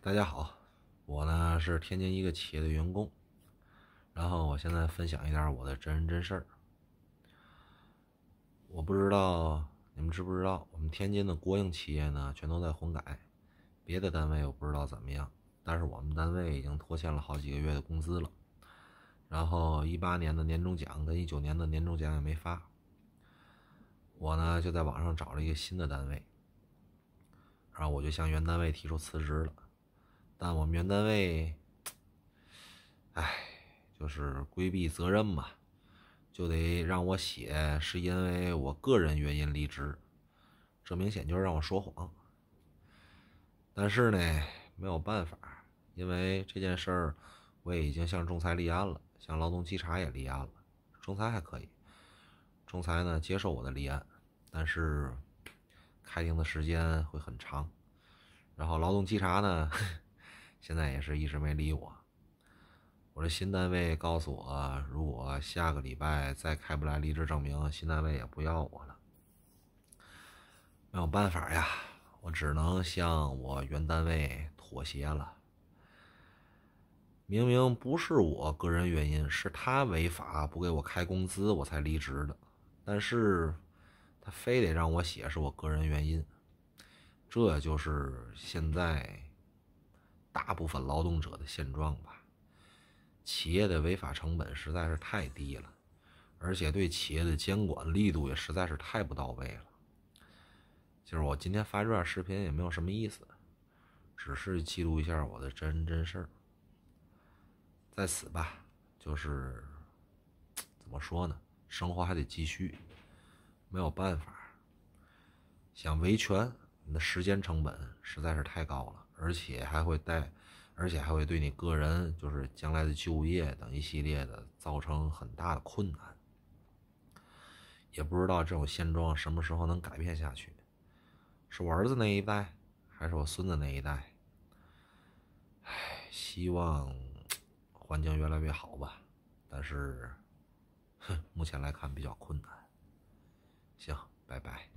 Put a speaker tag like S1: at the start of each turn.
S1: 大家好，我呢是天津一个企业的员工，然后我现在分享一点我的真人真事儿。我不知道你们知不知道，我们天津的国营企业呢，全都在混改，别的单位我不知道怎么样，但是我们单位已经拖欠了好几个月的工资了，然后一八年的年终奖跟一九年的年终奖也没发。我呢就在网上找了一个新的单位，然后我就向原单位提出辞职了。但我们原单位，哎，就是规避责任嘛，就得让我写是因为我个人原因离职，这明显就是让我说谎。但是呢，没有办法，因为这件事儿我也已经向仲裁立案了，向劳动稽查也立案了。仲裁还可以，仲裁呢接受我的立案，但是开庭的时间会很长。然后劳动稽查呢？现在也是一直没理我，我这新单位告诉我，如果下个礼拜再开不来离职证明，新单位也不要我了。没有办法呀，我只能向我原单位妥协了。明明不是我个人原因，是他违法不给我开工资，我才离职的，但是他非得让我写是我个人原因，这就是现在。大部分劳动者的现状吧，企业的违法成本实在是太低了，而且对企业的监管力度也实在是太不到位了。就是我今天发这段视频也没有什么意思，只是记录一下我的真真事儿。在此吧，就是怎么说呢，生活还得继续，没有办法，想维权。你的时间成本实在是太高了，而且还会带，而且还会对你个人，就是将来的就业等一系列的造成很大的困难。也不知道这种现状什么时候能改变下去，是我儿子那一代，还是我孙子那一代？唉，希望 环境越来越好吧。但是，哼，目前来看比较困难。行，拜拜。